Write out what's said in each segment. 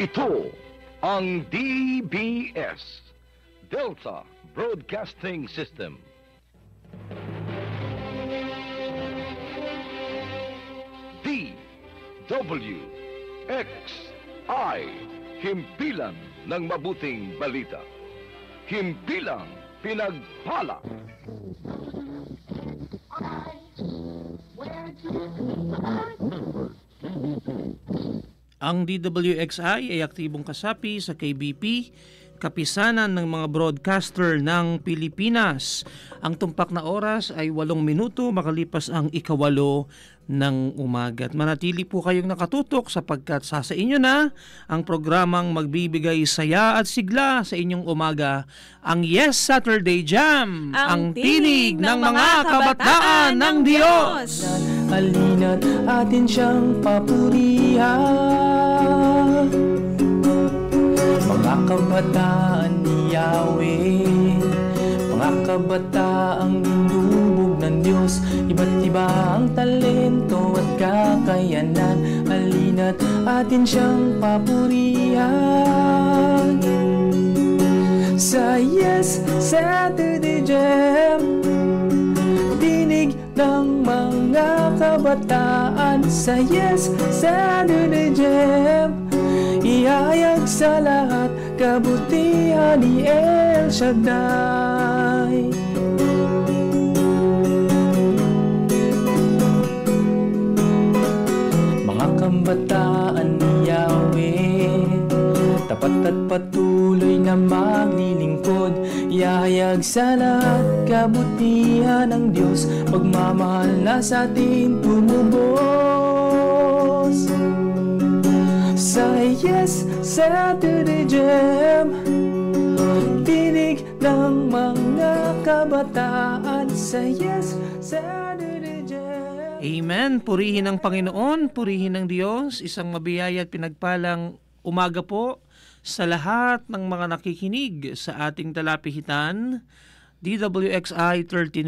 Ito ang DBS, Delta Broadcasting System. D, W, X, I, himpilan ng mabuting balita. Himpilang pinagpala. I, where to ang DWXI ay aktibong kasapi sa KBP, kapisanan ng mga broadcaster ng Pilipinas. Ang tumpak na oras ay 8 minuto makalipas ang ikawalo ng umaga. At manatili po kayong nakatutok sapagkat sa sa inyo na ang programang magbibigay saya at sigla sa inyong umaga, ang Yes Saturday Jam, ang, ang tinig, tinig ng, ng mga kabataan, ng Diyos. Diyos alina't atin siyang papurihan Mga kabataan ni Yahweh Mga kabataang dinubog ng Diyos Iba't iba ang talento at kakayanan Alina't atin siyang papurihan Sa yes, kabataan sa Yes sa Saturday Jam Ihayag sa lahat kabutihan ni El Shaddai Mga kabataan ni Yahweh Tapat at patuloy na maglilingkod Yayag sa lahat, kabutihan ng Diyos Pagmamahal na sa atin tumubos Sa Yes Saturday Jam Tinig ng mga kabataan Sa Yes Saturday Jam Amen! Purihin ang Panginoon, purihin ang Diyos, isang mabiyaya at pinagpalang umaga po sa lahat ng mga nakikinig sa ating talapihitan, DWXI 1314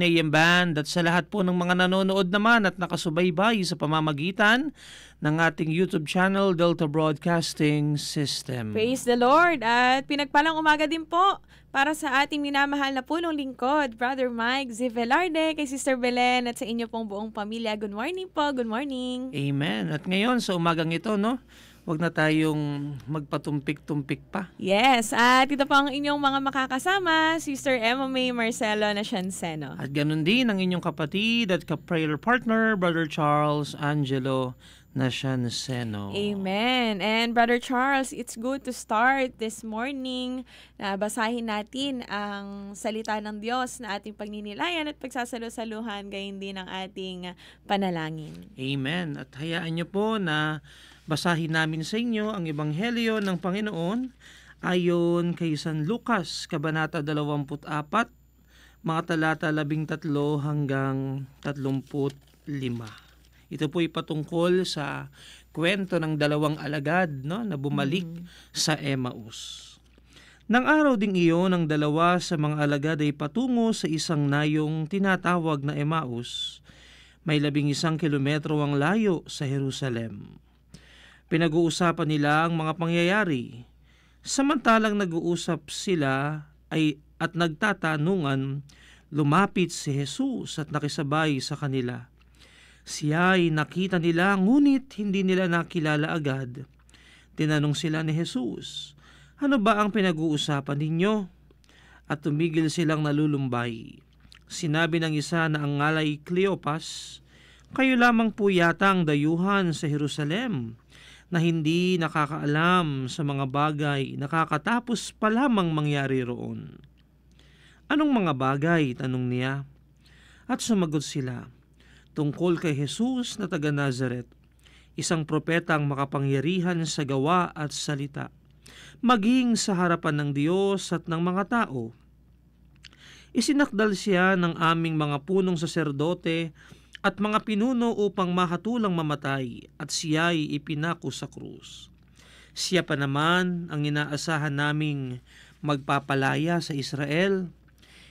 AM band at sa lahat po ng mga nanonood naman at nakasubaybay sa pamamagitan ng ating YouTube channel Delta Broadcasting System. Praise the Lord! At pinagpalang umaga din po para sa ating minamahal na punong lingkod, Brother Mike Zivelarde, kay Sister Belen at sa inyo pong buong pamilya. Good morning po! Good morning! Amen! At ngayon sa umagang ito, no? wag na tayong magpatumpik-tumpik pa. Yes, at ito pa ang inyong mga makakasama, Sister Emma May Marcelo na Nascianceno. At ganun din ang inyong kapatid at ka-prayer partner, Brother Charles Angelo na Nascianceno. Amen. And Brother Charles, it's good to start this morning na basahin natin ang salita ng Diyos na ating pagninilayan at pagsasalo-saluhan, gayon din ang ating panalangin. Amen. At hayaan niyo po na Basahin namin sa inyo ang Ebanghelyo ng Panginoon ayon kay San Lucas, Kabanata 24, mga talata 13 hanggang 35. Ito po ay patungkol sa kwento ng dalawang alagad no, na bumalik mm-hmm. sa Emmaus. Nang araw ding iyon, ang dalawa sa mga alagad ay patungo sa isang nayong tinatawag na Emmaus. May labing isang kilometro ang layo sa Jerusalem. Pinag-uusapan nila ang mga pangyayari. Samantalang nag-uusap sila ay at nagtatanungan, lumapit si Jesus at nakisabay sa kanila. Siya ay nakita nila ngunit hindi nila nakilala agad. Tinanong sila ni Jesus, Ano ba ang pinag-uusapan ninyo? At tumigil silang nalulumbay. Sinabi ng isa na ang ngalay Cleopas, Kayo lamang po yata ang dayuhan sa Jerusalem na hindi nakakaalam sa mga bagay nakakatapos pa lamang mangyari roon. Anong mga bagay? Tanong niya. At sumagot sila, tungkol kay Jesus na taga Nazaret, isang propetang makapangyarihan sa gawa at salita, maging sa harapan ng Diyos at ng mga tao. Isinakdal siya ng aming mga punong saserdote at mga pinuno upang mahatulang mamatay at siya'y ipinako sa krus. Siya pa naman ang inaasahan naming magpapalaya sa Israel.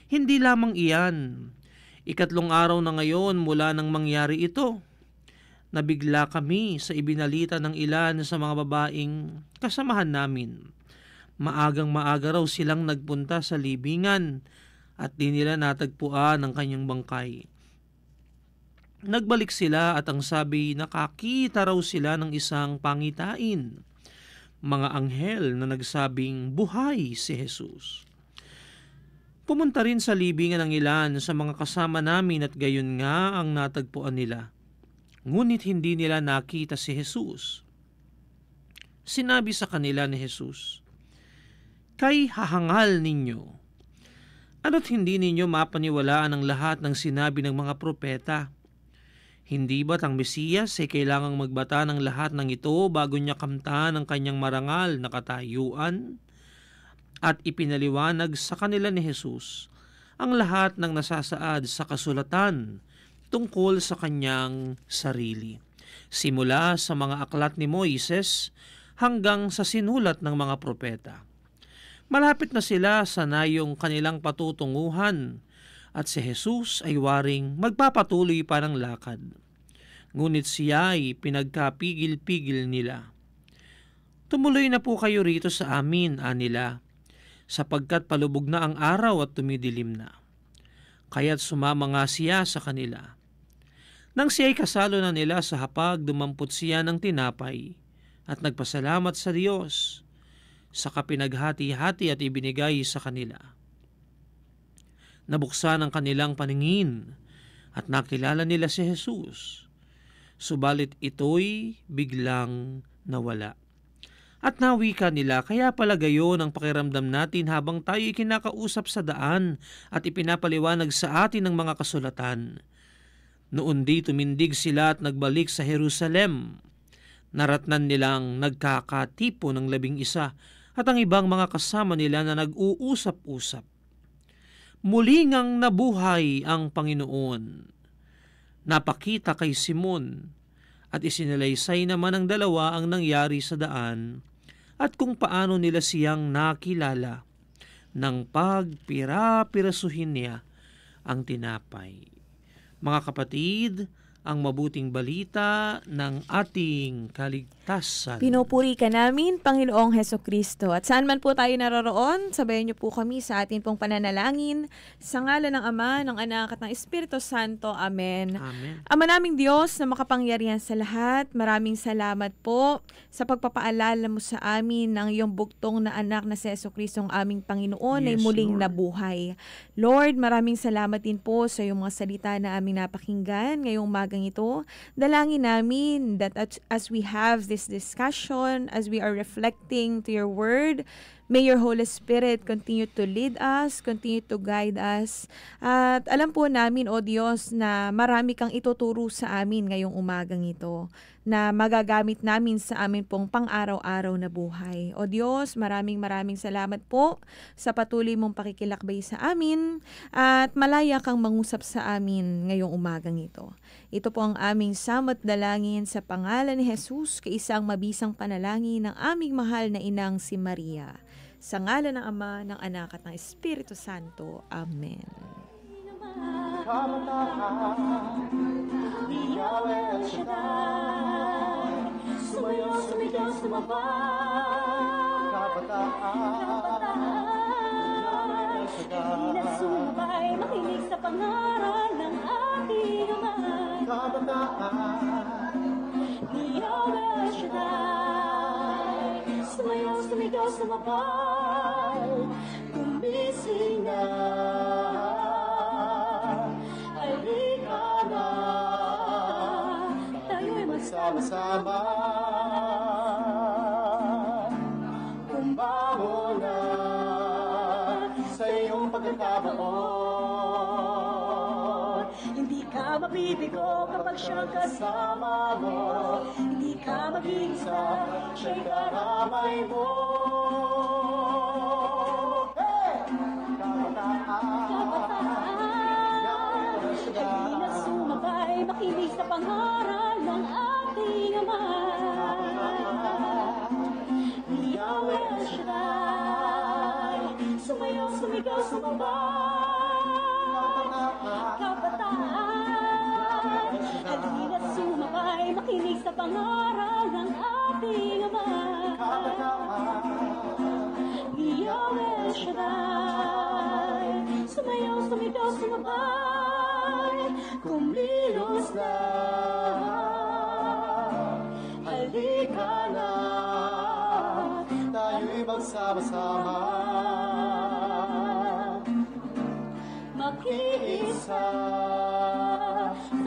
Hindi lamang iyan, ikatlong araw na ngayon mula nang mangyari ito, nabigla kami sa ibinalita ng ilan sa mga babaeng kasamahan namin. Maagang maaga raw silang nagpunta sa libingan at di nila natagpuan ang kanyang bangkay Nagbalik sila at ang sabi nakakita raw sila ng isang pangitain. Mga anghel na nagsabing buhay si Jesus. Pumunta rin sa libingan ng ilan sa mga kasama namin at gayon nga ang natagpuan nila. Ngunit hindi nila nakita si Jesus. Sinabi sa kanila ni Jesus, Kay hahangal ninyo, ano't hindi ninyo mapaniwalaan ang lahat ng sinabi ng mga propeta? Hindi ba't ang Mesiyas ay kailangang magbata ng lahat ng ito bago niya kamtahan ang kanyang marangal na katayuan? At ipinaliwanag sa kanila ni Jesus ang lahat ng nasasaad sa kasulatan tungkol sa kanyang sarili. Simula sa mga aklat ni Moises hanggang sa sinulat ng mga propeta. Malapit na sila sa nayong kanilang patutunguhan at si Jesus ay waring magpapatuloy pa ng lakad. Ngunit siya ay pinagkapigil-pigil nila. Tumuloy na po kayo rito sa amin, anila, sapagkat palubog na ang araw at tumidilim na. Kaya't sumama nga siya sa kanila. Nang siya'y kasalo na nila sa hapag, dumampot siya ng tinapay at nagpasalamat sa Diyos sa kapinaghati-hati at ibinigay sa kanila. Nabuksan ang kanilang paningin at nakilala nila si Jesus. Subalit ito'y biglang nawala. At nawika nila, kaya pala gayon ang pakiramdam natin habang tayo'y kinakausap sa daan at ipinapaliwanag sa atin ng mga kasulatan. Noon di tumindig sila at nagbalik sa Jerusalem. Naratnan nilang nagkakatipo ng labing isa at ang ibang mga kasama nila na nag-uusap-usap muli ngang nabuhay ang Panginoon. Napakita kay Simon at isinalaysay naman ng dalawa ang nangyari sa daan at kung paano nila siyang nakilala nang pagpira-pirasuhin niya ang tinapay. Mga kapatid, ang mabuting balita ng ating kaligtasan kaligtasan. Pinupuri ka namin, Panginoong Heso Kristo. At saan man po tayo naroroon, sabayan niyo po kami sa atin pong pananalangin. Sa ngala ng Ama, ng Anak at ng Espiritu Santo. Amen. Amen. Ama naming Diyos na makapangyarihan sa lahat, maraming salamat po sa pagpapaalala mo sa amin ng iyong buktong na anak na si Heso Kristo ang aming Panginoon yes, ay muling Lord. nabuhay. Lord, maraming salamat din po sa iyong mga salita na aming napakinggan ngayong magang ito. Dalangin namin that as we have this this discussion, as we are reflecting to your word. May your Holy Spirit continue to lead us, continue to guide us. At alam po namin, O Diyos, na marami kang ituturo sa amin ngayong umagang ito na magagamit namin sa amin pong pang-araw-araw na buhay. O Diyos, maraming maraming salamat po sa patuloy mong pakikilakbay sa amin at malaya kang mangusap sa amin ngayong umagang ito. Ito po ang aming samat dalangin sa pangalan ni Jesus, isang mabisang panalangin ng aming mahal na inang si Maria. Sa ngala ng Ama, ng Anak at ng Espiritu Santo. Amen kamatahan Yahweh at Shaddai Sumayo, sumigaw, sumabay Kabataan Yahweh at Shaddai Nagsumabay, makinig sa pangaral ng ating Ama Kabataan Yahweh at Shaddai Sumayo, sumigaw, sumabay Kumbising na sama-sama Kumbaho na sa iyong pagkatabaon Hindi ka mabibigo kapag siyang kasama mo Hindi ka maging isa, siya'y karamay mo Hey! Kabataan Hindi na sumabay, makinig sa pangaral ng araw sumabay Kabataan Halina't sumabay Makinig sa pangaral ng ating ama Yahweh Shaddai Sumayaw, sumigaw, sumabay Kumilos na Halika na Tayo'y magsama-sama pag-iisa,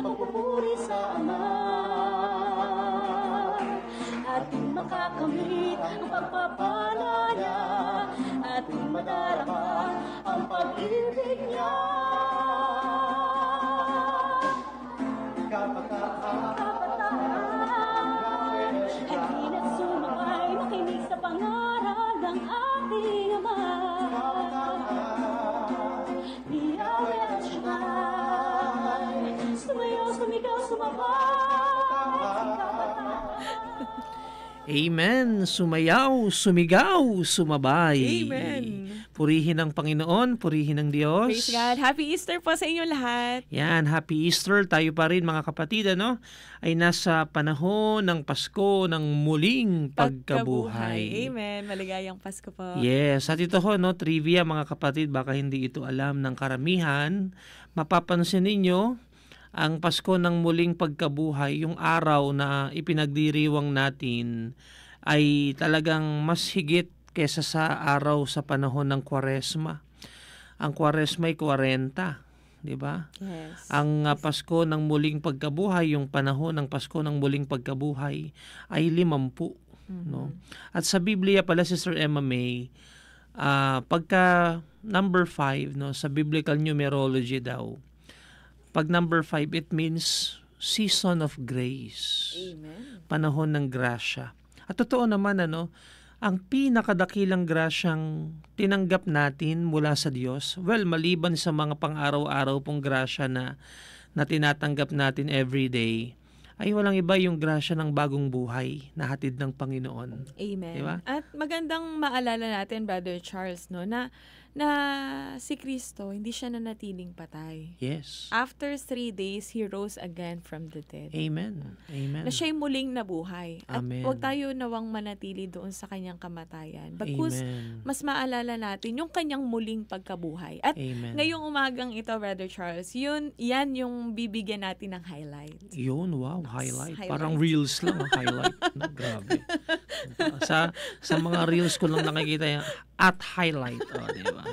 pagpupuri sa anak. Ating makakamit ang pagpapalaya, ating madarama ang pag-ibig niya. Amen. Sumayaw, sumigaw, sumabay. Amen. Purihin ang Panginoon, purihin ang Diyos. Praise God. Happy Easter po sa inyo lahat. Yan, Happy Easter. Tayo pa rin mga kapatid, ano? Ay nasa panahon ng Pasko, ng muling pagkabuhay. Amen. Maligayang Pasko po. Yes. At ito ho, no, trivia mga kapatid, baka hindi ito alam ng karamihan. Mapapansin ninyo, ang Pasko ng muling pagkabuhay, yung araw na ipinagdiriwang natin ay talagang mas higit kaysa sa araw sa panahon ng Kwaresma. Ang Kwaresma ay 40, di ba? Yes. Ang uh, Pasko ng muling pagkabuhay, yung panahon ng Pasko ng muling pagkabuhay ay 50, mm-hmm. no? At sa Biblia pala Sister Emma May, uh, pagka number 5 no sa biblical numerology daw, pag number five, it means season of grace. Amen. Panahon ng grasya. At totoo naman, ano, ang pinakadakilang grasyang tinanggap natin mula sa Diyos, well, maliban sa mga pang-araw-araw pong grasya na, na tinatanggap natin every day, ay walang iba yung grasya ng bagong buhay na hatid ng Panginoon. Amen. Diba? At magandang maalala natin, Brother Charles, no, na na si Kristo, hindi siya nanatiling patay. Yes. After three days, He rose again from the dead. Amen. Amen. Na siya'y muling nabuhay. Amen. At huwag tayo nawang manatili doon sa kanyang kamatayan. Bagkus, mas maalala natin yung kanyang muling pagkabuhay. At Amen. ngayong umagang ito, Brother Charles, yun, yan yung bibigyan natin ng highlight. Yun, wow, highlight. highlight. Parang reels lang ang highlight. no, grabe. Diba? sa sa mga reels ko lang nakikita yan at highlight oh, di ba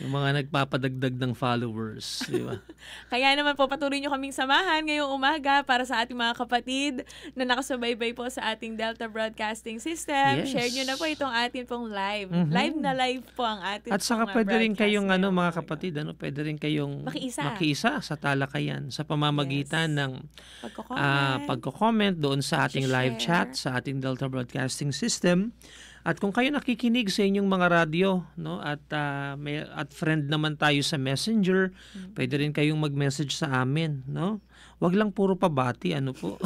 yung mga nagpapadagdag ng followers, di ba? Kaya naman po patuloy nyo kaming samahan ngayong umaga para sa ating mga kapatid na nakasubaybay po sa ating Delta Broadcasting System. Yes. Share nyo na po itong ating pong live. Mm-hmm. Live na live po ang ating At saka uh, pwede rin kayong ano mga kapatid, ano, pwede rin kayong makiisa, makiisa sa talakayan sa pamamagitan yes. ng pagko-comment. Uh, pagko-comment doon sa ating Share. live chat sa ating Delta Broadcasting System. At kung kayo nakikinig sa inyong mga radyo no at uh, may, at friend naman tayo sa Messenger, mm-hmm. pwede rin kayong mag-message sa amin, no? Wag lang puro pabati, ano po.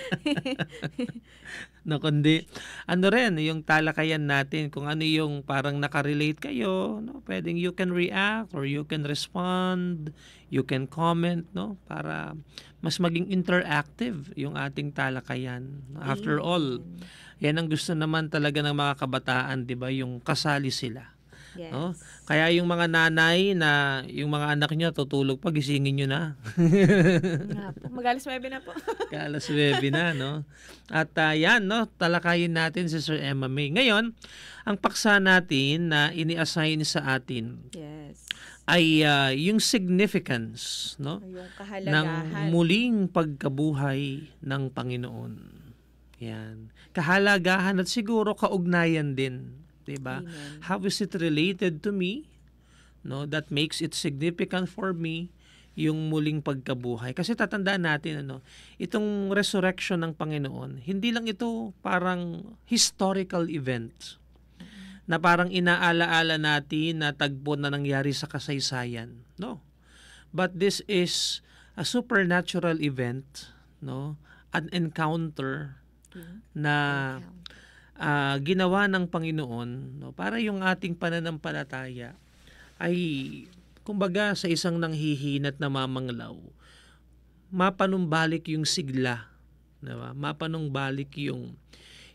no, kundi ano rin yung talakayan natin kung ano yung parang nakarelate kayo, no? Pwedeng you can react or you can respond, you can comment, no? Para mas maging interactive yung ating talakayan. After mm. all, yan ang gusto naman talaga ng mga kabataan, 'di ba? Yung kasali sila. Yes. No? Kaya yung mga nanay na yung mga anak niya tutulog pag gisingin niyo na. Magalas 9 na po. Magalas 9 na, no? At uh, yan, no? Talakayin natin si Sir Emma May. Ngayon, ang paksa natin na ini-assign sa atin. Yes ay uh, yung significance no yung ng muling pagkabuhay ng Panginoon. Yan. Kahalagahan at siguro kaugnayan din, 'di ba? How is it related to me? No, that makes it significant for me yung muling pagkabuhay. Kasi tatandaan natin ano, itong resurrection ng Panginoon, hindi lang ito parang historical event na parang inaalaala natin na tagpo na nangyari sa kasaysayan. No. But this is a supernatural event, no? An encounter hmm. na uh, ginawa ng Panginoon no para yung ating pananampalataya ay kumbaga sa isang nanghihinat na mamanglaw mapanumbalik yung sigla, 'di ba? Mapanumbalik yung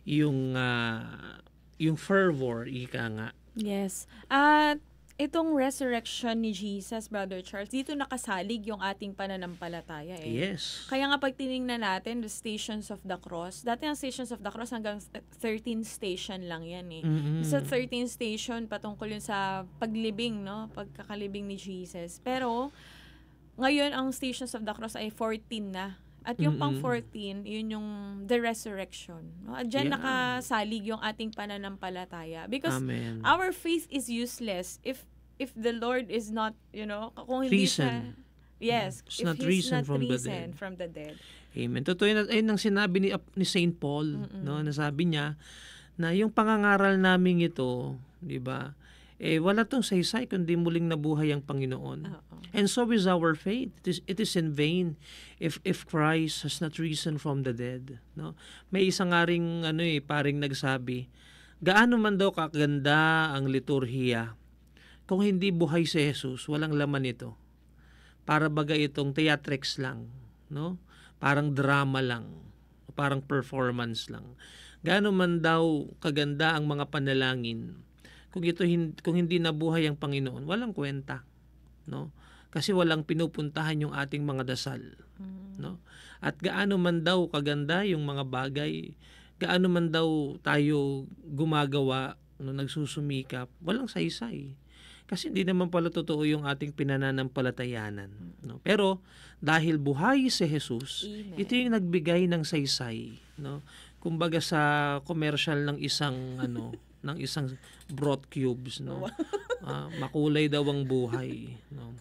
yung uh, yung fervor, ika nga. Yes. At uh, itong resurrection ni Jesus, Brother Charles, dito nakasalig yung ating pananampalataya. Eh. Yes. Kaya nga pag tinignan natin, the Stations of the Cross, dati ang Stations of the Cross hanggang 13 station lang yan eh. Mm-hmm. Sa 13 station, patungkol yun sa paglibing, no? Pagkakalibing ni Jesus. Pero, ngayon, ang Stations of the Cross ay 14 na. At yung Mm-mm. pang-14, yun yung the resurrection. No? At Diyan yeah. nakasalig yung ating pananampalataya. Because Amen. our faith is useless if if the Lord is not, you know, kung hindi reason. siya... Yes, it's if not he's reason not from reason the dead. from the dead. Amen. Totoo yun, ayun ang sinabi ni, ni St. Paul, Mm-mm. no? Nasabi niya na yung pangangaral naming ito, 'di ba? eh, wala tong saysay kundi muling nabuhay ang Panginoon. Uh-oh. And so is our faith. It is, it is in vain if if Christ has not risen from the dead. No? May isang aring ano eh, paring nagsabi, gaano man daw kaganda ang liturhiya, kung hindi buhay si Jesus, walang laman ito. Para baga itong theatrics lang, no? Parang drama lang, parang performance lang. Gaano man daw kaganda ang mga panalangin, kung ito kung hindi nabuhay ang Panginoon, walang kwenta, no? Kasi walang pinupuntahan yung ating mga dasal, mm. no? At gaano man daw kaganda yung mga bagay, gaano man daw tayo gumagawa, no, nagsusumikap, walang saysay. kasi hindi naman pala totoo yung ating pinananampalatayanan. Mm. No? Pero dahil buhay si Jesus, Amen. ito yung nagbigay ng saysay. No? Kumbaga sa commercial ng isang ano ng isang broth cubes no uh, makulay daw ang buhay no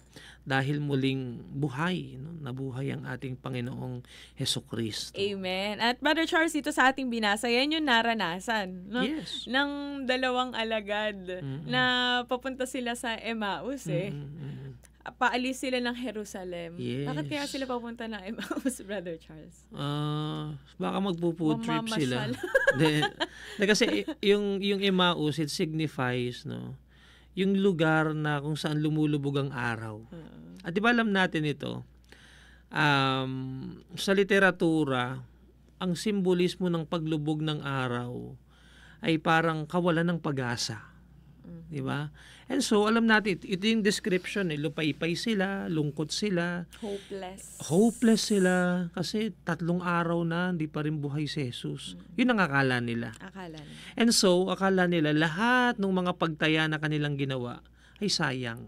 dahil muling buhay no nabuhay ang ating Panginoong Heso Kristo Amen at Brother Charles ito sa ating binasa yan yung naranasan no yes. ng dalawang alagad mm-hmm. na papunta sila sa Emmaus eh mm-hmm paalis sila ng Jerusalem. Yes. Bakit kaya sila papunta ng Emmaus, Brother Charles? Ah, uh, baka magpo trip sila. de, de, kasi yung yung Emmaus it signifies no yung lugar na kung saan lumulubog ang araw. Uh-huh. At di ba alam natin ito? Um, sa literatura, ang simbolismo ng paglubog ng araw ay parang kawalan ng pag-asa. Mm-hmm. Di ba? And so, alam natin, ito yung description. Eh. Lupaipay sila, lungkot sila. Hopeless. Hopeless sila. Kasi tatlong araw na, hindi pa rin buhay si Jesus. Mm-hmm. Yun ang akala nila. Akala nila. And so, akala nila, lahat ng mga pagtaya na kanilang ginawa ay sayang.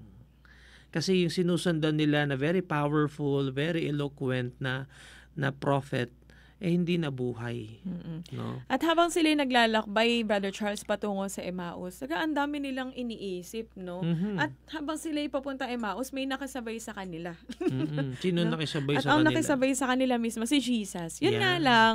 Kasi yung sinusundan nila na very powerful, very eloquent na na prophet, eh hindi nabuhay. No? At habang sila naglalakbay, Brother Charles, patungo sa Emmaus, ang dami nilang iniisip, no? Mm-hmm. At habang sila papunta Emmaus, may nakasabay sa kanila. mm-hmm. Sino no? nakisabay At sa kanila? At ang nakisabay sa kanila mismo, si Jesus. Yun yeah. nga lang,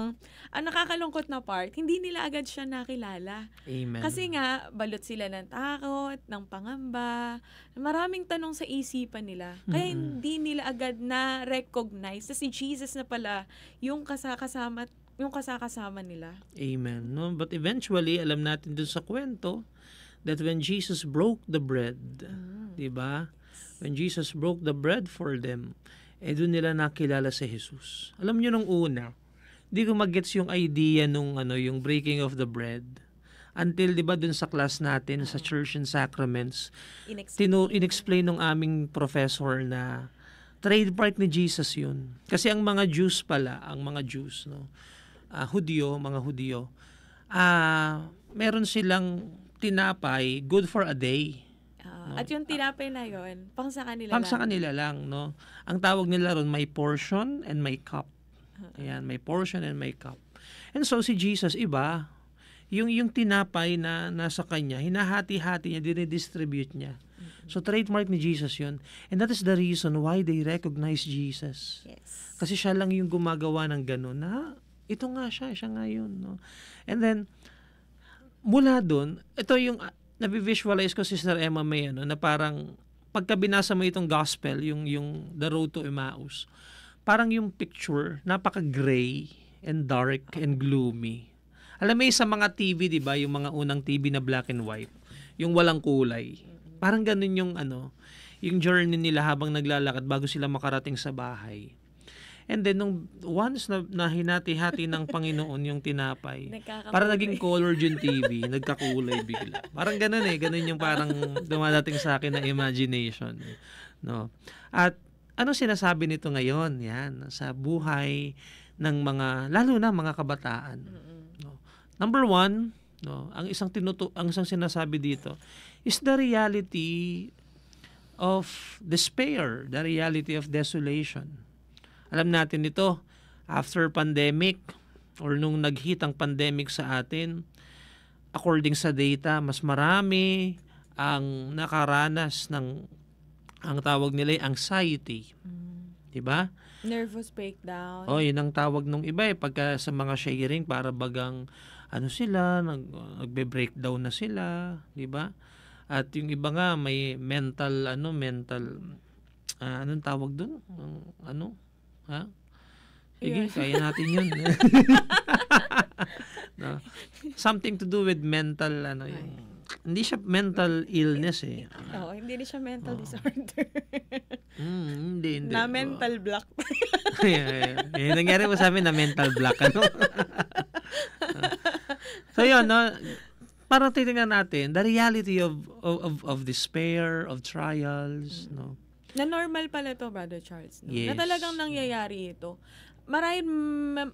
ang nakakalungkot na part, hindi nila agad siya nakilala. Amen. Kasi nga, balot sila ng takot, ng pangamba, maraming tanong sa isipan nila. Kaya mm-hmm. hindi nila agad na recognize na si Jesus na pala yung kasakasama kasama yung kasakasama nila. Amen. No, but eventually alam natin dun sa kwento that when Jesus broke the bread, mm. 'di ba? When Jesus broke the bread for them, eh doon nila nakilala si Jesus. Alam niyo nung una, hindi ko magets yung idea nung ano, yung breaking of the bread until 'di ba dun sa class natin uh-huh. sa mm. Church and Sacraments, inexplain. tinu- inexplain ng aming professor na trademark ni Jesus yun. Kasi ang mga Jews pala, ang mga Jews, no? Uh, Hudyo, mga Hudyo, uh, meron silang tinapay, good for a day. Ah, no? At yung tinapay na yon pang sa kanila pang lang. Pang sa kanila lang, no? Ang tawag nila ron, may portion and may cup. Ayan, may portion and may cup. And so si Jesus, iba, yung yung tinapay na nasa kanya, hinahati-hati niya, dinidistribute niya So trademark ni Jesus 'yun. And that is the reason why they recognize Jesus. Yes. Kasi siya lang yung gumagawa ng ganun na ito nga siya, siya nga 'yun, no. And then mula doon, ito yung uh, ah, visualize ko Sister Emma May ano na parang pagka binasa mo itong gospel, yung yung The Road to Emmaus, parang yung picture napaka-gray and dark and gloomy. Alam mo sa mga TV, 'di ba, yung mga unang TV na black and white, yung walang kulay. Parang ganun yung ano, yung journey nila habang naglalakad bago sila makarating sa bahay. And then, nung once na, na hinati-hati ng Panginoon yung tinapay, para naging color yung TV, nagkakulay bigla. Parang ganun eh. Ganun yung parang dumadating sa akin na imagination. No? At ano sinasabi nito ngayon? Yan, sa buhay ng mga, lalo na mga kabataan. No? Number one, no, ang isang tinutu- ang isang sinasabi dito, is the reality of despair, the reality of desolation. Alam natin ito, after pandemic or nung nag ang pandemic sa atin, according sa data, mas marami ang nakaranas ng ang tawag nila eh, anxiety. Mm. 'Di ba? Nervous breakdown. Oh, 'yun ang tawag nung iba eh pagka sa mga sharing para bagang ano sila nag, nagbe-breakdown na sila, 'di ba? At yung iba nga may mental ano mental uh, anong tawag doon? Ang Ano? Ha? Sige, yeah. kaya natin 'yun. no. Something to do with mental ano yung hindi siya mental illness eh. Oo, oh, hindi siya mental oh. disorder. mm, hindi, hindi. Na mental block. yeah, yeah. Eh, nangyari mo sa amin na mental block ano. so 'yun no, para titingnan natin the reality of of of, of despair, of trials, mm. no. Na normal pala to, Brother Charles. No? Yes. Na talagang nangyayari ito. Marahil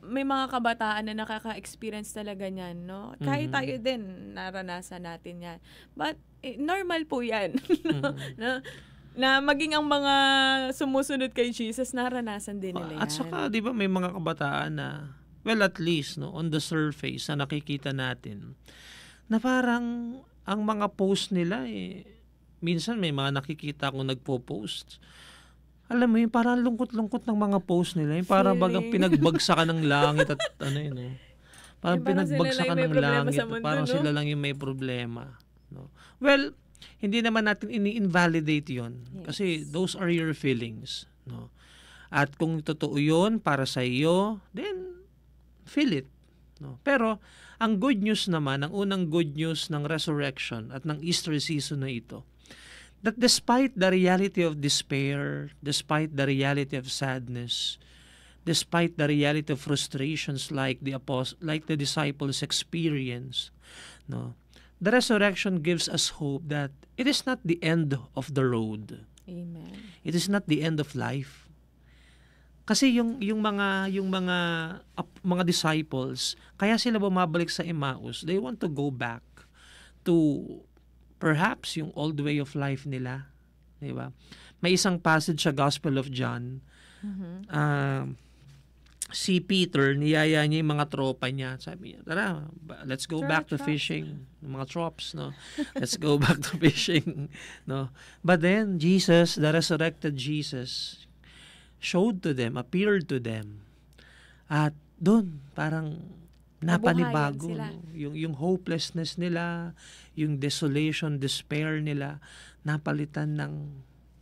may mga kabataan na nakaka-experience talaga niyan, no? Kahit mm-hmm. tayo din, naranasan natin yan. But, eh, normal po yan. no? Mm-hmm. no? na maging ang mga sumusunod kay Jesus, naranasan din nila yan. At saka, di ba, may mga kabataan na, well, at least, no, on the surface na nakikita natin, na parang ang mga post nila eh, minsan may mga nakikita akong nagpo-post. Alam mo yun, parang lungkot-lungkot ng mga post nila. Yung parang bagang pinagbagsakan ng langit at ano yun. No? Parang, Ay, parang pinagbagsakan ng langit. Mundo, parang sila lang yung may problema. No? Well, hindi naman natin ini-invalidate yun. Yes. Kasi those are your feelings. No? At kung totoo yun para sa iyo, then feel it. No? Pero ang good news naman, ang unang good news ng resurrection at ng Easter season na ito, that despite the reality of despair, despite the reality of sadness, despite the reality of frustrations like the apost- like the disciples experience, no, the resurrection gives us hope that it is not the end of the road. Amen. It is not the end of life. Kasi yung yung mga yung mga uh, mga disciples, kaya sila bumabalik sa Emmaus, they want to go back to perhaps yung old way of life nila, 'di ba? May isang passage sa Gospel of John. Mm-hmm. Uh, si Peter, niyaya niya yung mga tropa niya. Sabi niya, tara, let's go Try back to trops. fishing. Mga trops, no? let's go back to fishing. no? But then, Jesus, the resurrected Jesus, showed to them, appeared to them. At doon, parang napanibago yung yung hopelessness nila, yung desolation, despair nila napalitan ng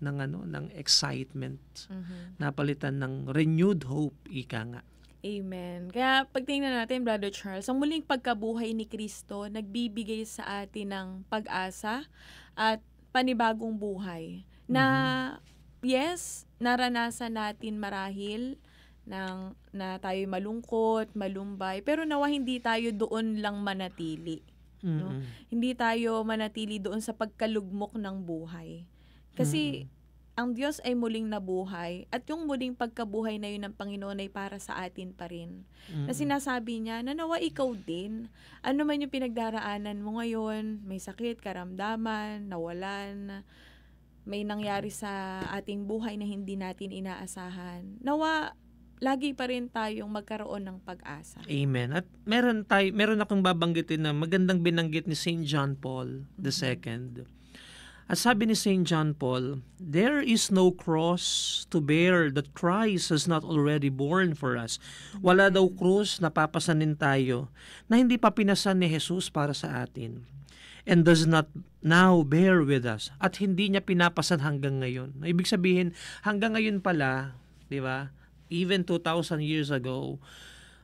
ng ano ng excitement. Mm-hmm. Napalitan ng renewed hope ika nga. Amen. Kaya pagtingnan natin, Brother Charles, ang muling pagkabuhay ni Kristo nagbibigay sa atin ng pag-asa at panibagong buhay na mm-hmm yes, naranasan natin marahil ng, na tayo malungkot, malumbay, pero nawa hindi tayo doon lang manatili. Mm-hmm. No? Hindi tayo manatili doon sa pagkalugmok ng buhay. Kasi mm-hmm. ang Diyos ay muling nabuhay at yung muling pagkabuhay na yun ng Panginoon ay para sa atin pa rin. Mm-hmm. Na sinasabi niya na nawa ikaw din. Ano man yung pinagdaraanan mo ngayon, may sakit, karamdaman, nawalan, may nangyari sa ating buhay na hindi natin inaasahan. Nawa, lagi pa rin tayong magkaroon ng pag-asa. Amen. At meron tayo meron akong babanggitin na magandang binanggit ni St. John Paul II. mm mm-hmm. At sabi ni St. John Paul, there is no cross to bear that Christ has not already borne for us. Wala daw krus mm-hmm. na papasanin tayo na hindi pa pinasan ni Jesus para sa atin and does not now bear with us. At hindi niya pinapasan hanggang ngayon. Ibig sabihin, hanggang ngayon pala, di ba, even 2,000 years ago,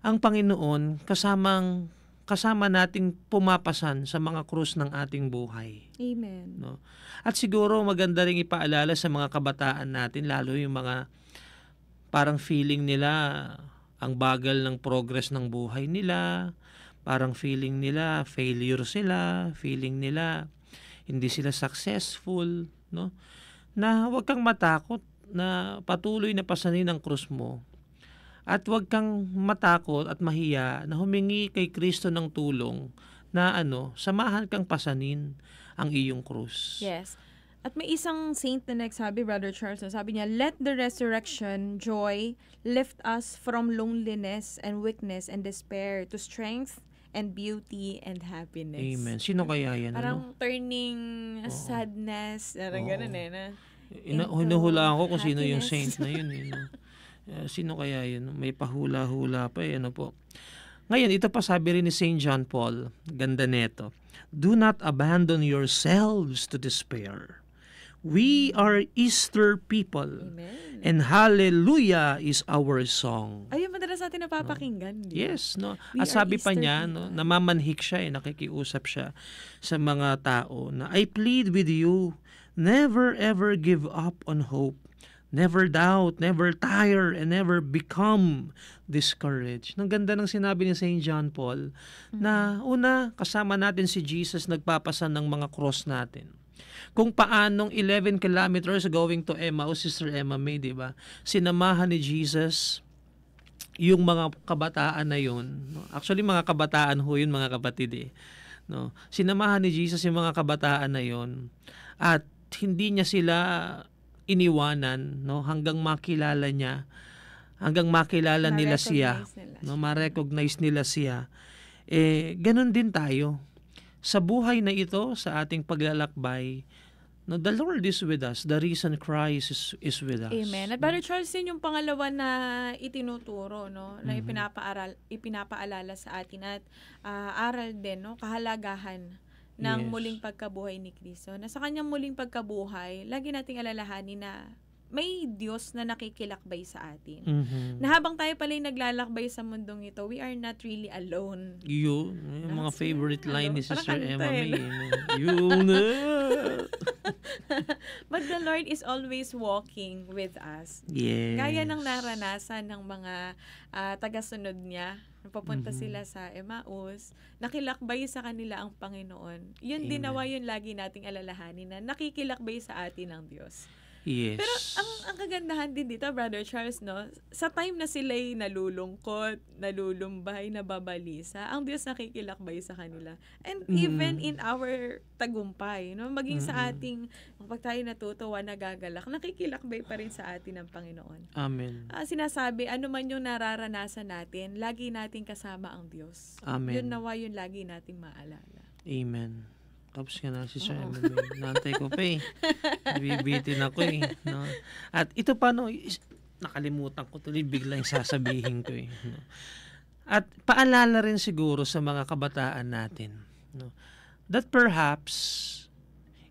ang Panginoon kasamang kasama nating pumapasan sa mga krus ng ating buhay. Amen. No? At siguro maganda rin ipaalala sa mga kabataan natin, lalo yung mga parang feeling nila ang bagal ng progress ng buhay nila, parang feeling nila failure sila, feeling nila hindi sila successful, no? Na huwag kang matakot na patuloy na pasanin ang krus mo. At huwag kang matakot at mahiya na humingi kay Kristo ng tulong na ano, samahan kang pasanin ang iyong krus. Yes. At may isang saint na nagsabi, Brother Charles, sabi niya, Let the resurrection joy lift us from loneliness and weakness and despair to strength and beauty and happiness. Amen. Sino kaya yan? Parang ano? turning oh. sadness, parang oh. ganun eh. Na, Ina, hinuhula ko kung sino yung saint na yun. yun uh, eh, eh, sino kaya yun? May pahula-hula pa eh. Ano po? Ngayon, ito pa sabi rin ni St. John Paul, ganda neto, Do not abandon yourselves to despair. We are Easter people. Amen. And hallelujah is our song. Ayun, madalas natin napapakinggan. No? Yes. No? We At sabi pa niya, people. no, namamanhik siya, eh, nakikiusap siya sa mga tao na, I plead with you, never ever give up on hope. Never doubt, never tire, and never become discouraged. Ang ganda ng sinabi ni St. John Paul mm-hmm. na una, kasama natin si Jesus nagpapasan ng mga cross natin. Kung paanong 11 kilometers going to Emma o Sister Emma May, di ba? Sinamahan ni Jesus yung mga kabataan na yun. Actually, mga kabataan ho yun, mga kapatid eh. No? Sinamahan ni Jesus yung mga kabataan na yun. At hindi niya sila iniwanan no hanggang makilala niya hanggang makilala nila siya nila. no ma-recognize nila siya eh ganun din tayo sa buhay na ito, sa ating paglalakbay, no, the Lord is with us. The reason Christ is, is with us. Amen. At Brother Charles, yun yung pangalawa na itinuturo, no? Na mm-hmm. ipinapaaral, ipinapaalala sa atin at uh, aral din, no? Kahalagahan ng yes. muling pagkabuhay ni Kristo. Na sa kanyang muling pagkabuhay, lagi nating alalahanin na may Diyos na nakikilakbay sa atin. Mm-hmm. Na habang tayo pala yung naglalakbay sa mundong ito, we are not really alone. You, yung mga favorite yun, line ni Sister Emma May. You na. But the Lord is always walking with us. Yes. Gaya ng naranasan ng mga uh, tagasunod niya Napapunta mm-hmm. sila sa Emmaus, nakilakbay sa kanila ang Panginoon. Yun Amen. din nawa yun lagi nating alalahanin na nakikilakbay sa atin ang Diyos. Yes. Pero ang, ang kagandahan din dito, Brother Charles, no? Sa time na sila'y nalulungkot, nalulumbay, nababalisa, ang Diyos nakikilakbay sa kanila. And mm even in our tagumpay, no? Maging mm sa mm-hmm. ating, kapag tayo natutuwa, nagagalak, nakikilakbay pa rin sa atin ang Panginoon. Amen. Uh, sinasabi, ano man yung nararanasan natin, lagi nating kasama ang Diyos. Amen. Yun nawa yun lagi nating maalala. Amen. Tapos ka na si Sir oh. Eh, MMA. Nantay ko pa eh. Bibitin ako eh. No? At ito pa no, nakalimutan ko tuloy bigla yung sasabihin ko eh. No? At paalala rin siguro sa mga kabataan natin no, that perhaps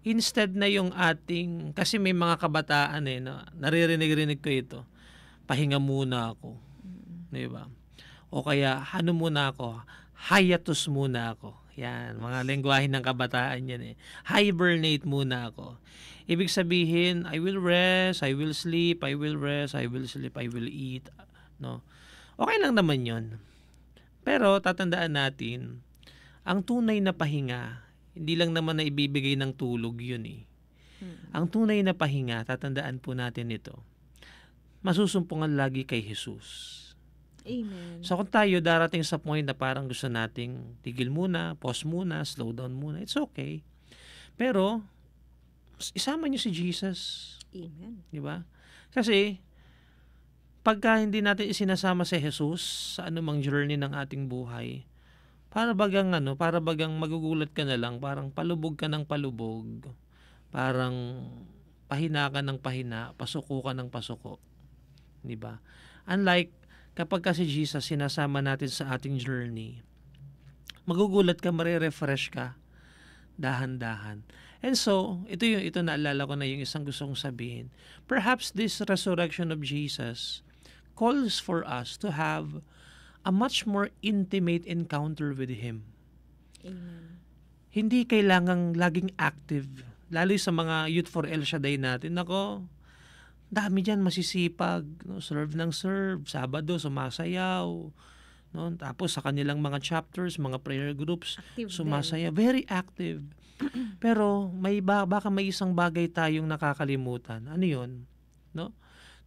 instead na yung ating, kasi may mga kabataan eh, no, naririnig-rinig ko ito, pahinga muna ako. Mm-hmm. Di ba? O kaya, ano muna ako, hiatus muna ako. Yan, mga lengguwahe ng kabataan yan eh. Hibernate muna ako. Ibig sabihin, I will rest, I will sleep, I will rest, I will sleep, I will eat. No? Okay lang naman yon. Pero tatandaan natin, ang tunay na pahinga, hindi lang naman na ibibigay ng tulog yun eh. Hmm. Ang tunay na pahinga, tatandaan po natin ito, masusumpungan lagi kay Jesus. Amen. So kung tayo darating sa point na parang gusto nating tigil muna, pause muna, slow down muna, it's okay. Pero isama niyo si Jesus. Amen. 'Di ba? Kasi pagka hindi natin isinasama si Jesus sa anumang journey ng ating buhay, para bagang ano, para bagang magugulat ka na lang, parang palubog ka ng palubog, parang pahina ka ng pahina, pasuko ka ng pasuko. 'Di ba? Unlike kapag si Jesus sinasama natin sa ating journey, magugulat ka, marirefresh ka dahan-dahan. And so, ito yung ito naalala ko na yung isang gusto kong sabihin. Perhaps this resurrection of Jesus calls for us to have a much more intimate encounter with Him. Amen. Hindi kailangang laging active, lalo sa mga Youth for El Shaddai natin. Nako, dami diyan masisipag, no? serve ng serve, Sabado sumasayaw, no? tapos sa kanilang mga chapters, mga prayer groups, active sumasaya, very, very active. Pero may ba, baka may isang bagay tayong nakakalimutan. Ano 'yon? No?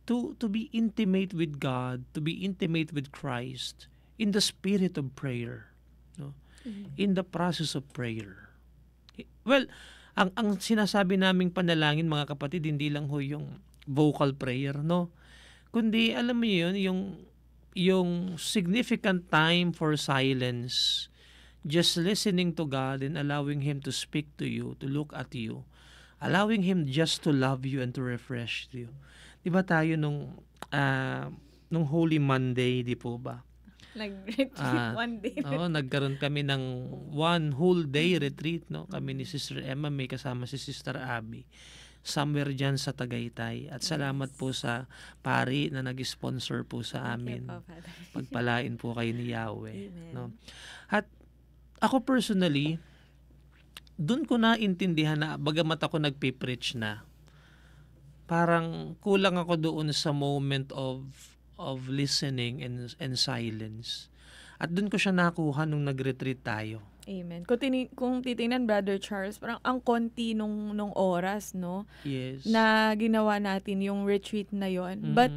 To to be intimate with God, to be intimate with Christ in the spirit of prayer, no? Mm-hmm. In the process of prayer. Well, ang ang sinasabi naming panalangin mga kapatid hindi lang ho yung vocal prayer, no? Kundi alam mo 'yun, yung yung significant time for silence, just listening to God and allowing Him to speak to you, to look at you, allowing Him just to love you and to refresh you. Di ba tayo nung, uh, nung Holy Monday, di po ba? Nag-retreat uh, one day. Oo, oh, nagkaroon kami ng one whole day retreat, no? Kami ni Sister Emma, may kasama si Sister Abby somewhere dyan sa Tagaytay. At salamat yes. po sa pari na nag-sponsor po sa amin. Po, Pagpalain po kayo ni Yahweh. No? At ako personally, doon ko na intindihan na bagamat ako nagpe-preach na, parang kulang ako doon sa moment of of listening and and silence. At doon ko siya nakuha nung nag-retreat tayo. Amen. Kung, tini- kung titingnan, Brother Charles, parang ang konti nung, nung oras, no? Yes. Na ginawa natin yung retreat na yon. Mm-hmm. But,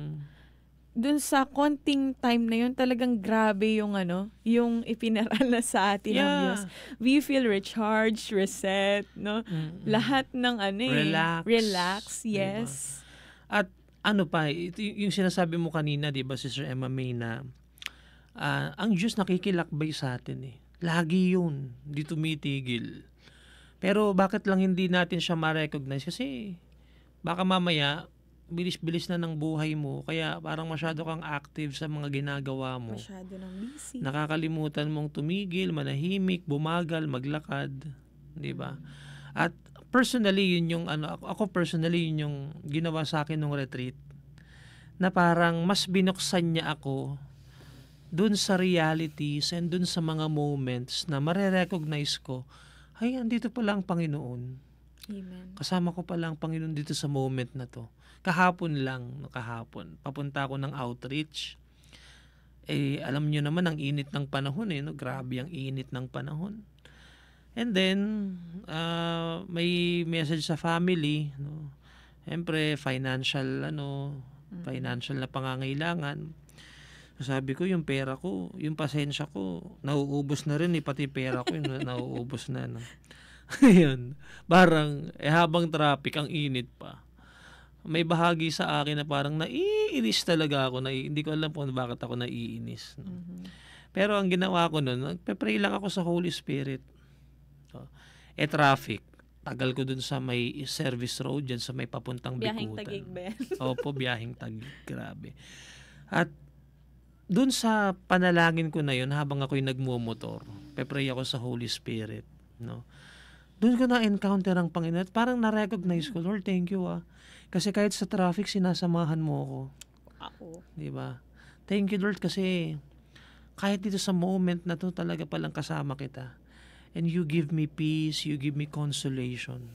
dun sa konting time na yon talagang grabe yung ano, yung ipinaral na sa atin yeah. ng Diyos. We feel recharged, reset, no? Mm-hmm. Lahat ng ano eh. Relax. Relax, yes. Diba? At ano pa, ito yung sinasabi mo kanina, 'di ba, Sister Emma May na uh, ang Diyos nakikilakbay sa atin eh. Lagi yun. Hindi tumitigil. Pero bakit lang hindi natin siya ma-recognize? Kasi baka mamaya, bilis-bilis na ng buhay mo. Kaya parang masyado kang active sa mga ginagawa mo. Masyado nang busy. Nakakalimutan mong tumigil, manahimik, bumagal, maglakad. Di ba? At personally, yun yung ano, ako personally, yun yung ginawa sa akin nung retreat na parang mas binuksan niya ako dun sa realities and dun sa mga moments na marerecognize ko, ay, andito pa lang Panginoon. Amen. Kasama ko pa lang Panginoon dito sa moment na to. Kahapon lang, no, kahapon, papunta ako ng outreach. Eh, alam nyo naman ang init ng panahon eh, no? grabe ang init ng panahon. And then, uh, may message sa family, no? Siyempre, financial, ano, mm. financial na pangangailangan sabi ko, yung pera ko, yung pasensya ko, nauubos na rin eh, pati pera ko, yung nauubos na. No? Ayun. Parang, eh, habang traffic, ang init pa. May bahagi sa akin na parang naiinis talaga ako. Na, hindi ko alam kung bakit ako naiinis. No? Mm-hmm. Pero ang ginawa ko noon, nagpe-pray lang ako sa Holy Spirit. So, eh, traffic. Tagal ko dun sa may service road, dyan sa may papuntang Bikutan. Biyahing tagig ba Opo, biyahing tagig. Grabe. At dun sa panalangin ko na yun habang ako'y nagmumotor, pepray ako sa Holy Spirit, no? Doon ko na-encounter ang Panginoon at parang na-recognize ko, Lord, thank you ah. Kasi kahit sa traffic, sinasamahan mo ako. Ako. Di ba? Thank you, Lord, kasi kahit dito sa moment na to, talaga palang kasama kita. And you give me peace, you give me consolation.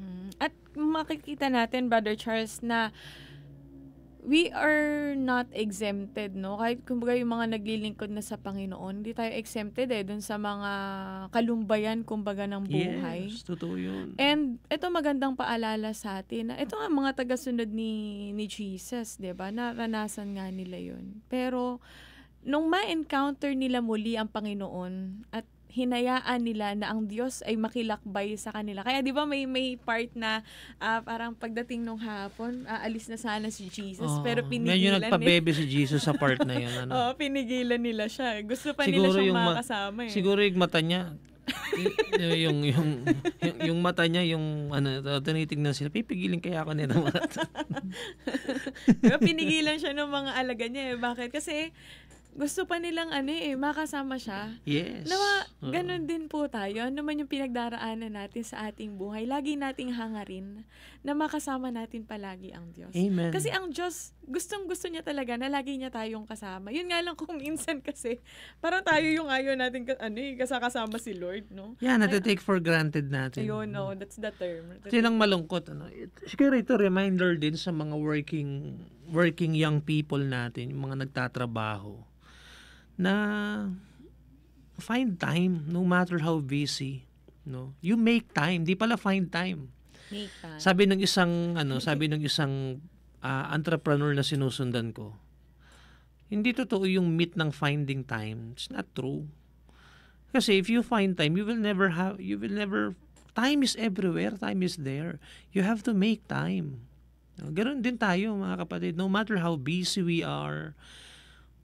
Mm. At makikita natin, Brother Charles, na we are not exempted, no? Kahit kumbaga yung mga naglilingkod na sa Panginoon, hindi tayo exempted eh dun sa mga kalumbayan kumbaga ng buhay. Yes, totoo yun. And ito magandang paalala sa atin. Ito nga mga tagasunod ni, ni Jesus, di ba Naranasan nga nila yun. Pero nung ma-encounter nila muli ang Panginoon at hinayaan nila na ang Diyos ay makilakbay sa kanila. Kaya 'di ba may may part na uh, parang pagdating nung hapon, aalis uh, na sana si Jesus, oh, pero pinigilan nila. nagpa-baby si Jesus sa part na 'yon ano. Oo, pinigilan nila siya. Gusto pa siguro nila siyang makasama eh. Siguro yung mata niya y- yung, yung, yung, yung mata niya, yung ano, tinitignan sila, pipigilin kaya ako nito. diba, pinigilan siya ng mga alaga niya eh. Bakit? Kasi gusto pa nilang ano eh, makasama siya. Yes. Nawa, ganun din po tayo. Ano man yung pinagdaraanan natin sa ating buhay, lagi nating hangarin na makasama natin palagi ang Diyos. Amen. Kasi ang Diyos, gustong gusto niya talaga na lagi niya tayong kasama. Yun nga lang kung minsan kasi, parang tayo yung ayaw natin ano eh, kasakasama si Lord, no? Yeah, na take for granted natin. Ayun, no, that's the term. That's lang malungkot. Ano? It, siguro ito reminder din sa mga working working young people natin, yung mga nagtatrabaho na find time no matter how busy no you make time di pala find time sabi ng isang ano sabi ng isang uh, entrepreneur na sinusundan ko hindi totoo yung myth ng finding time it's not true kasi if you find time you will never have you will never time is everywhere time is there you have to make time no? ganoon din tayo mga kapatid no matter how busy we are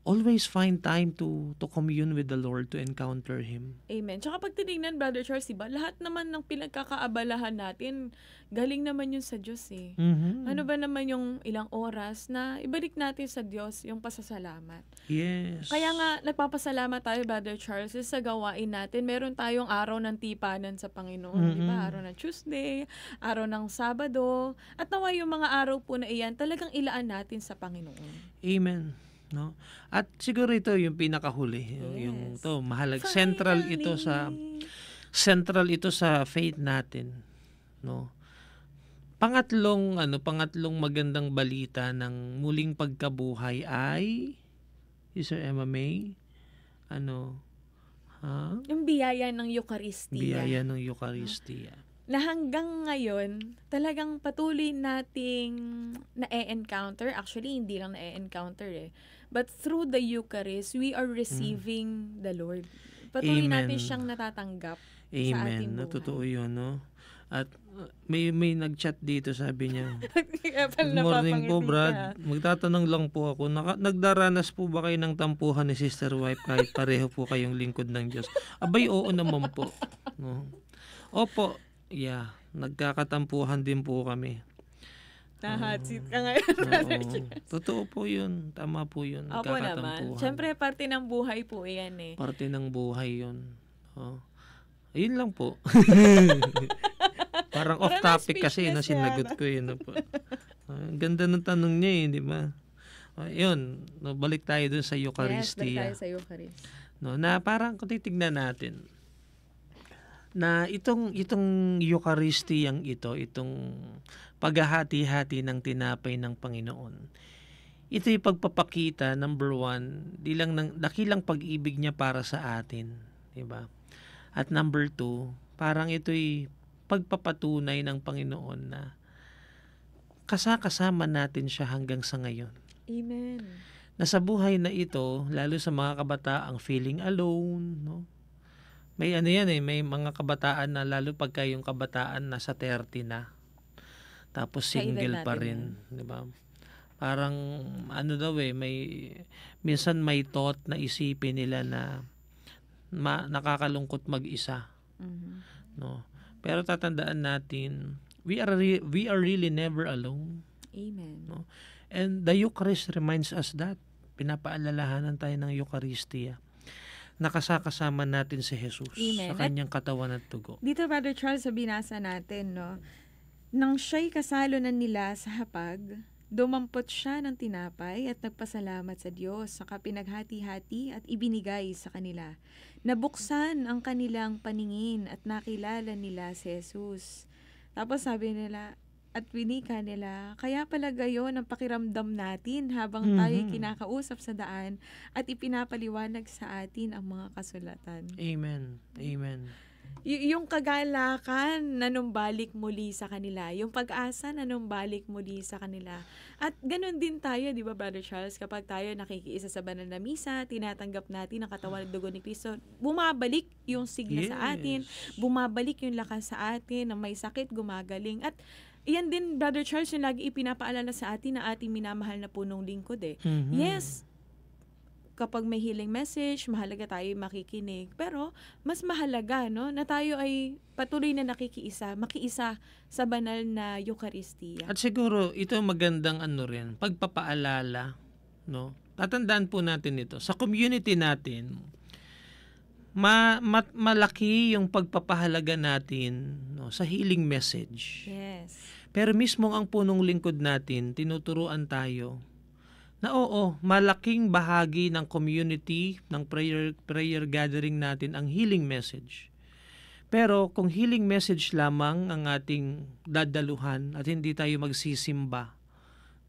always find time to to commune with the Lord, to encounter Him. Amen. Tsaka pag tinignan, Brother Charles, iba, lahat naman ng pinagkakaabalahan natin, galing naman yun sa Diyos eh. Mm-hmm. Ano ba naman yung ilang oras na ibalik natin sa Diyos yung pasasalamat. Yes. Kaya nga, nagpapasalamat tayo, Brother Charles, sa gawain natin. Meron tayong araw ng tipanan sa Panginoon, diba? mm-hmm. di ba? Araw ng Tuesday, araw ng Sabado, at nawa yung mga araw po na iyan, talagang ilaan natin sa Panginoon. Amen no? At siguro ito yung pinakahuli, eh, yes. yung to mahalag Finally. central ito sa central ito sa faith natin, no? Pangatlong ano, pangatlong magandang balita ng muling pagkabuhay ay Sister Emma May ano ha? Yung biyaya ng Eucharistia. Biyaya ng Eukaristiya. Huh? na hanggang ngayon, talagang patuloy nating na-encounter. Actually, hindi lang na-encounter eh. But through the Eucharist, we are receiving mm. the Lord. Patuloy Amen. natin siyang natatanggap Amen. sa ating buhay. Totoo yun, no? At uh, may may nag-chat dito, sabi niya. Good morning po, Brad. Magtatanong lang po ako, naka, nagdaranas po ba kayo ng tampuhan ni Sister Wife kahit pareho po kayong lingkod ng Diyos? Abay, oo naman po. No? Opo, Yeah, nagkakatampuhan din po kami. Na-hot seat ka ngayon. Totoo po yun. Tama po yun. Opo naman. Siyempre, parte ng buhay po yan eh. Parte ng buhay yun. Oh. Ayun lang po. Parang off topic kasi na sinagot ko yun. Po. Ah, ang ganda ng tanong niya eh, di ba? Ayun, ah, no, balik tayo dun sa Eucharistia. Yes, balik tayo sa Eucharistia. No, na parang kung titignan natin, na itong itong Eucharistiyang ito, itong paghahati-hati ng tinapay ng Panginoon. Ito yung pagpapakita, number one, di lang ng, dakilang pag-ibig niya para sa atin. Diba? At number two, parang ito'y pagpapatunay ng Panginoon na kasakasama natin siya hanggang sa ngayon. Amen. Na sa buhay na ito, lalo sa mga kabataang feeling alone, no? May ano yan eh, may mga kabataan na lalo pagka yung kabataan nasa 30 na. Tapos single pa rin, 'di ba? Parang ano daw eh, may minsan may thought na isipin nila na ma, nakakalungkot mag-isa. Mm-hmm. No. Pero tatandaan natin, we are re- we are really never alone. Amen. No? And the Eucharist reminds us that pinapaalalahanan tayo ng Eucharistia nakasakasama natin si Jesus Amen. sa kanyang katawan at tugo. Dito, Father Charles, sa binasa natin, no, nang siya'y na nila sa hapag, dumampot siya ng tinapay at nagpasalamat sa Diyos, sa kapinaghati hati at ibinigay sa kanila. Nabuksan ang kanilang paningin at nakilala nila si Jesus. Tapos sabi nila, at winika nila. Kaya pala gayon ang pakiramdam natin habang mm-hmm. tayo'y kinakausap sa daan at ipinapaliwanag sa atin ang mga kasulatan. Amen. Amen. Y- yung kagalakan na numbalik muli sa kanila, yung pag-asa na numbalik muli sa kanila. At ganun din tayo, di ba Brother Charles, kapag tayo nakikiisa sa banal na misa, tinatanggap natin ang katawan at dugo ni Kristo, bumabalik yung sigla yes. sa atin, bumabalik yung lakas sa atin, na may sakit, gumagaling. At Iyan din, Brother Charles, yung lagi ipinapaalala sa atin na ating minamahal na punong lingkod eh. Mm-hmm. Yes, kapag may healing message, mahalaga tayo makikinig. Pero, mas mahalaga, no, na tayo ay patuloy na nakikiisa, makiisa sa banal na Eucharistia. At siguro, ito magandang ano rin, pagpapaalala, no, tatandaan po natin ito. Sa community natin, ma, ma, malaki yung pagpapahalaga natin no, sa healing message. Yes pero mismo ang punong lingkod natin, tinuturuan tayo na oo, malaking bahagi ng community, ng prayer, prayer gathering natin ang healing message. Pero kung healing message lamang ang ating dadaluhan at hindi tayo magsisimba,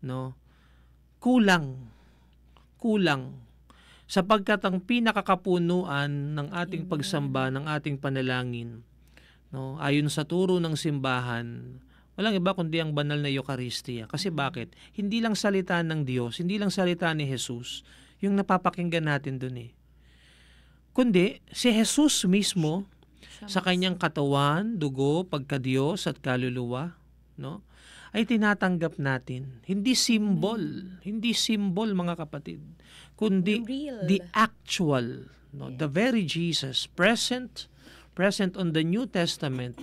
no? kulang. Kulang. Sapagkat ang pinakakapunuan ng ating pagsamba, ng ating panalangin, no? ayon sa turo ng simbahan, Walang iba kundi ang banal na Eukaristiya. Kasi mm-hmm. bakit? Hindi lang salita ng Diyos, hindi lang salita ni Jesus, yung napapakinggan natin dun eh. Kundi si Jesus mismo sa kanyang katawan, dugo, pagkadiyos at kaluluwa, no? ay tinatanggap natin. Hindi symbol, mm-hmm. hindi symbol mga kapatid, kundi the, the actual, no? Yes. the very Jesus present present on the New Testament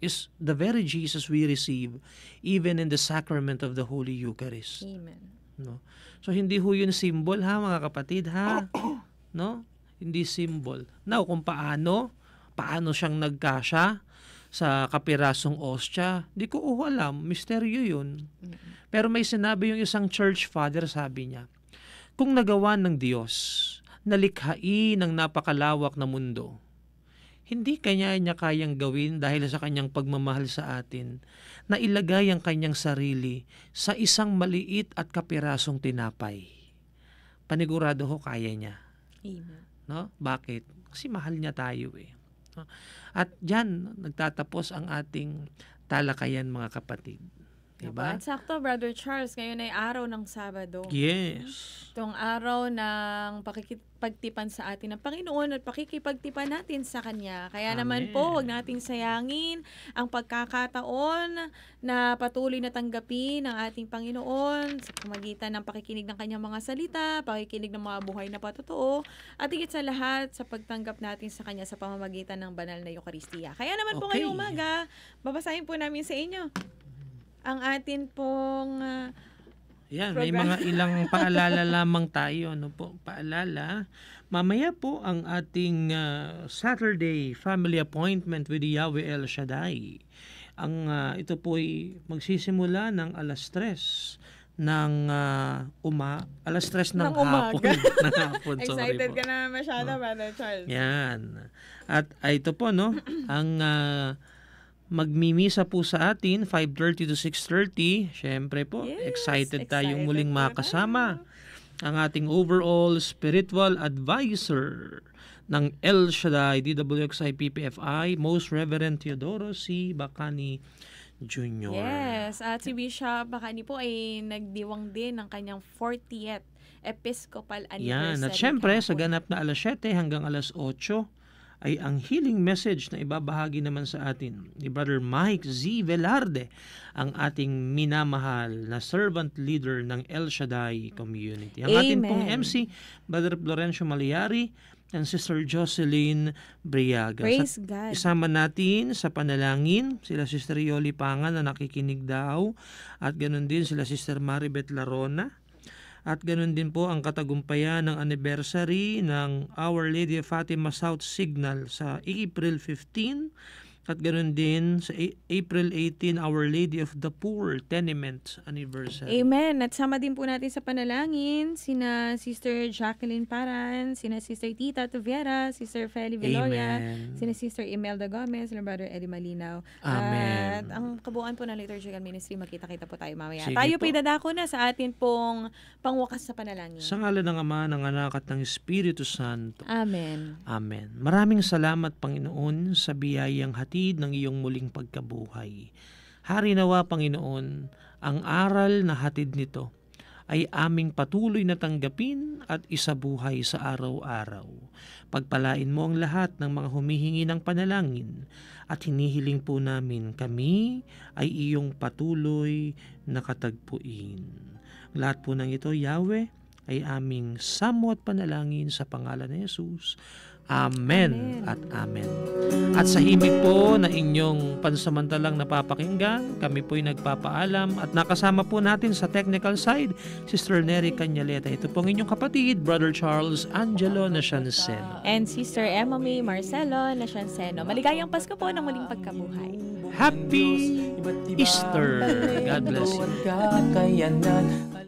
is the very Jesus we receive even in the sacrament of the Holy Eucharist. Amen. No? So hindi ho yun symbol ha mga kapatid ha. no? Hindi symbol. Now kung paano, paano siyang nagkasya sa kapirasong ostya, di ko oh, alam, misteryo yun. Pero may sinabi yung isang church father, sabi niya, kung nagawa ng Diyos na ng napakalawak na mundo, hindi kanya niya kayang gawin dahil sa kanyang pagmamahal sa atin na ilagay ang kanyang sarili sa isang maliit at kapirasong tinapay. Panigurado ho kaya niya. Amen. No? Bakit? Kasi mahal niya tayo eh. At diyan nagtatapos ang ating talakayan mga kapatid. Diba? diba? At sakto, Brother Charles, ngayon ay araw ng Sabado. Yes. Itong araw ng pakikipagtipan sa atin ng Panginoon at pakikipagtipan natin sa Kanya. Kaya Amen. naman po, huwag nating sayangin ang pagkakataon na patuloy na tanggapin ng ating Panginoon sa pamagitan ng pakikinig ng Kanyang mga salita, pakikinig ng mga buhay na patotoo, at higit sa lahat sa pagtanggap natin sa Kanya sa pamamagitan ng banal na Eukaristiya. Kaya naman okay. po ngayong umaga, babasahin po namin sa inyo ang atin pong uh, ah, yan, program. may mga ilang paalala lamang tayo. Ano po, paalala. Mamaya po ang ating uh, Saturday family appointment with Yahweh El Shaddai. Ang uh, ito po ay magsisimula ng alas 3 ng uh, uma alas 3 ng, ng hapon. ng hapon sorry Excited po. ka na masyado, oh. Brother Charles. Yan. At uh, ito po, no, ang uh, magmimisa po sa atin 5:30 to 6:30. Syempre po, yes, excited, excited tayong muling makasama ang ating overall spiritual advisor ng El Shaddai DWXI PPFI, Most Reverend Teodoro C. Bacani Jr. Yes, at si Bishop Bacani po ay nagdiwang din ng kanyang 40th Episcopal Anniversary. Yan, at syempre sa ganap na alas 7 hanggang alas 8, ay ang healing message na ibabahagi naman sa atin ni Brother Mike Z. Velarde, ang ating minamahal na servant leader ng El Shaddai Community. Ang Amen. ating pong MC, Brother Florencio Maliari, and Sister Jocelyn Briaga. Praise sa, God. Isama natin sa panalangin sila Sister Yoli Panga na nakikinig daw at ganoon din sila Sister Maribet Larona at ganun din po ang katagumpayan ng anniversary ng Our Lady of Fatima South Signal sa April 15 at ganun din sa April 18, Our Lady of the Poor Tenement Anniversary. Amen. At sama din po natin sa panalangin, sina Sister Jacqueline Paran, sina Sister Tita Tuviera, Sister Feli Villoya, sina Sister Imelda Gomez, and Brother Eddie Malinaw. Amen. At ang kabuuan po ng liturgical ministry, makita-kita po tayo mamaya. Sige tayo po. pinadako na sa atin pong pangwakas sa panalangin. Sa ngalan ng Ama, ng Anak at ng Espiritu Santo. Amen. Amen. Maraming salamat, Panginoon, sa biyayang hati hatid ng iyong muling pagkabuhay. Hari nawa, Panginoon, ang aral na hatid nito ay aming patuloy na tanggapin at isabuhay sa araw-araw. Pagpalain mo ang lahat ng mga humihingi ng panalangin at hinihiling po namin kami ay iyong patuloy na katagpuin. Lahat po ng ito, Yahweh, ay aming samwat panalangin sa pangalan ni Jesus Amen, at Amen. At sa himig po na inyong pansamantalang napapakinggan, kami po'y nagpapaalam at nakasama po natin sa technical side, Sister Nery Canyaleta. Ito pong inyong kapatid, Brother Charles Angelo Nashanseno. And Sister Emma May Marcelo Nashanseno. Maligayang Pasko po ng muling pagkabuhay. Happy Easter! God bless you.